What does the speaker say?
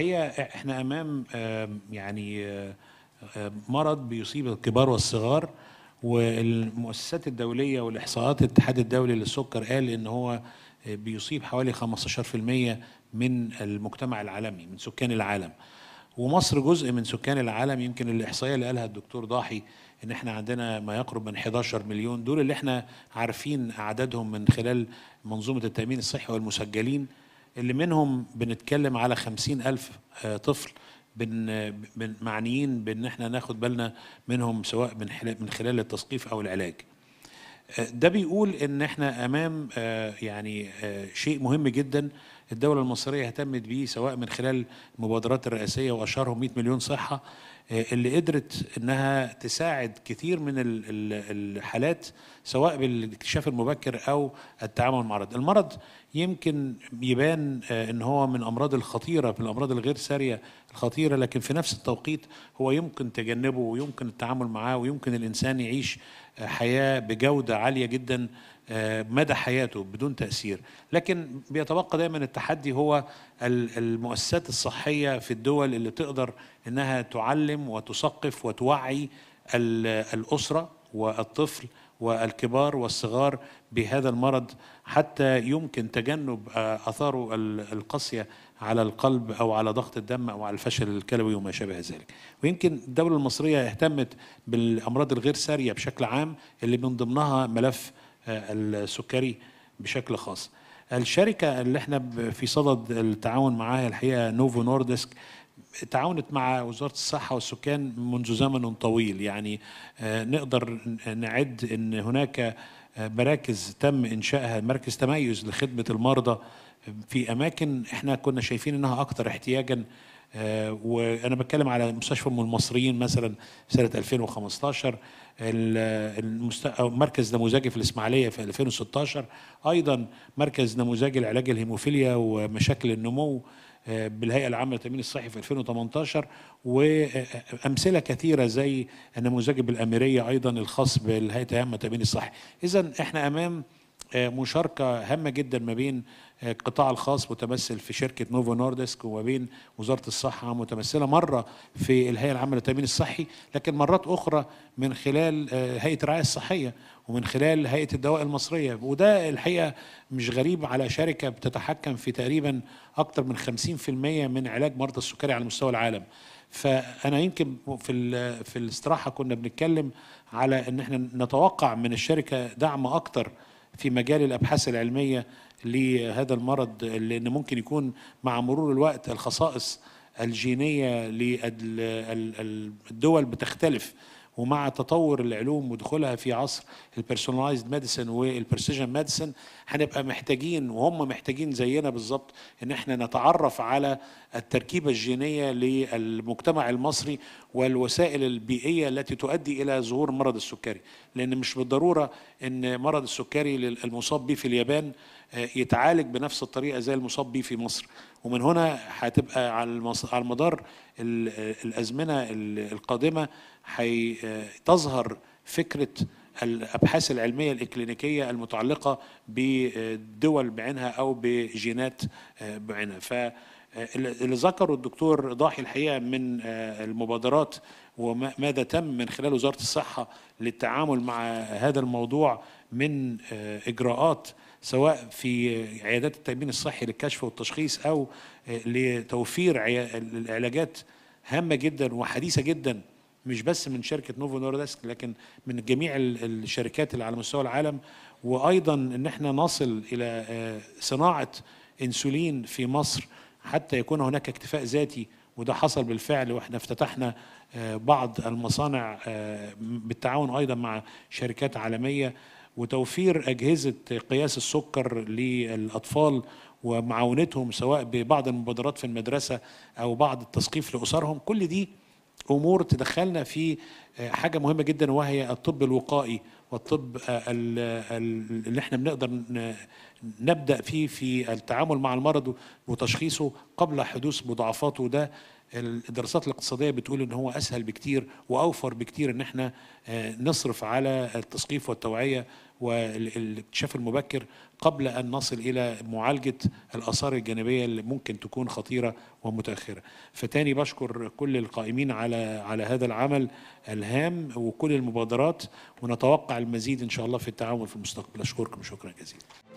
الحقيقه احنا امام يعني مرض بيصيب الكبار والصغار والمؤسسات الدوليه والاحصاءات الاتحاد الدولي للسكر قال ان هو آه، بيصيب حوالي 15% من المجتمع العالمي من سكان العالم ومصر جزء من سكان العالم يمكن الاحصائيه اللي قالها الدكتور ضاحي ان احنا عندنا ما يقرب من 11 مليون دول اللي احنا عارفين اعدادهم من خلال منظومه التامين الصحي والمسجلين اللي منهم بنتكلم على خمسين ألف آه، طفل بن بن معنيين بان احنا ناخد بالنا منهم سواء من خلال من خلال التثقيف او العلاج. آه، ده بيقول ان احنا امام آه، يعني شيء مهم جدا الدولة المصرية اهتمت بيه سواء من خلال المبادرات الرئاسية وأشهرهم 100 مليون صحة آه، اللي قدرت انها تساعد كثير من الحالات سواء بالاكتشاف المبكر او التعامل مع المرض. المرض يمكن يبان آه، ان هو من الامراض الخطيره من الامراض الغير ساريه الخطيره لكن في نفس التوقيت هو يمكن تجنبه ويمكن التعامل معاه ويمكن الانسان يعيش آه، حياه بجوده عاليه جدا آه، مدى حياته بدون تأثير لكن بيتبقى دايما التحدي هو المؤسسات الصحية في الدول اللي تقدر أنها تعلم وتثقف وتوعي الأسرة والطفل والكبار والصغار بهذا المرض حتى يمكن تجنب آه، اثاره القاسيه على القلب او على ضغط الدم او على الفشل الكلوي وما شابه ذلك. ويمكن الدوله المصريه اهتمت بالامراض الغير ساريه بشكل عام اللي من ضمنها ملف السكري بشكل خاص الشركة اللي احنا في صدد التعاون معاها الحقيقة نوفو نوردسك تعاونت مع وزارة الصحة والسكان منذ زمن طويل يعني آه، نقدر نعد ان هناك آه، مراكز تم انشائها مركز تميز لخدمة المرضى في اماكن احنا كنا شايفين انها اكثر احتياجا آه، وانا بتكلم على مستشفى ام المصريين مثلا سنه 2015 مركز نموذجي في الاسماعيليه في 2016 ايضا مركز نموذجي لعلاج الهيموفيليا ومشاكل النمو آه، بالهيئه العامه للتامين الصحي في 2018 وامثله كثيره زي النموذج بالاميريه ايضا الخاص بالهيئه العامه للتامين الصحي اذا احنا امام آه، مشاركه هامه جدا ما بين آه، القطاع الخاص متمثل في شركه نوفو نوردسك وما بين وزاره الصحه متمثله مره في الهيئه العامه للتامين الصحي لكن مرات اخرى من خلال آه، هيئه الرعايه الصحيه ومن خلال هيئه الدواء المصريه وده الحقيقه مش غريب على شركه بتتحكم في تقريبا اكثر من 50% من علاج مرضى السكري على مستوى العالم فانا يمكن في في الاستراحه كنا بنتكلم على ان احنا نتوقع من الشركه دعم اكتر في مجال الابحاث العلميه لهذا المرض لان ممكن يكون مع مرور الوقت الخصائص الجينيه للدول بتختلف ومع تطور العلوم ودخولها في عصر البيرسوناليزد ميديسن والبرسيجن ميديسن هنبقى محتاجين وهم محتاجين زينا بالظبط ان احنا نتعرف على التركيبه الجينيه للمجتمع المصري والوسائل البيئيه التي تؤدي الى ظهور مرض السكري لان مش بالضروره ان مرض السكري المصاب به في اليابان آه، يتعالج بنفس الطريقه زي المصاب به في مصر ومن هنا هتبقى على على مدار آه، الازمنه القادمه هيتظهر فكره الابحاث العلميه الاكلينيكيه المتعلقه بدول بعينها او بجينات بعينها فاللي ذكره الدكتور ضاحي الحقيقه من المبادرات وماذا تم من خلال وزاره الصحه للتعامل مع هذا الموضوع من اجراءات سواء في عيادات التامين الصحي للكشف والتشخيص او لتوفير العلاجات هامه جدا وحديثه جدا مش بس من شركه نوفو نورداسك لكن من جميع الشركات اللي على مستوى العالم وايضا ان احنا نصل الى آه، صناعه انسولين في مصر حتى يكون هناك اكتفاء ذاتي وده حصل بالفعل واحنا افتتحنا آه، بعض المصانع آه، بالتعاون ايضا مع شركات عالميه وتوفير اجهزه قياس السكر للاطفال ومعاونتهم سواء ببعض المبادرات في المدرسه او بعض التثقيف لاسرهم كل دي امور تدخلنا في آه، حاجه مهمه جدا وهي الطب الوقائي والطب آه، اللي احنا بنقدر نبدا فيه في التعامل مع المرض وتشخيصه قبل حدوث مضاعفاته ده الدراسات الاقتصاديه بتقول ان هو اسهل بكتير واوفر بكتير ان احنا آه، نصرف على التثقيف والتوعيه والاكتشاف المبكر قبل ان نصل الى معالجه الاثار الجانبيه اللي ممكن تكون خطيره ومتاخره. فتاني بشكر كل القائمين على على هذا العمل الهام وكل المبادرات ونتوقع المزيد ان شاء الله في التعاون في المستقبل. اشكركم شكرا جزيلا.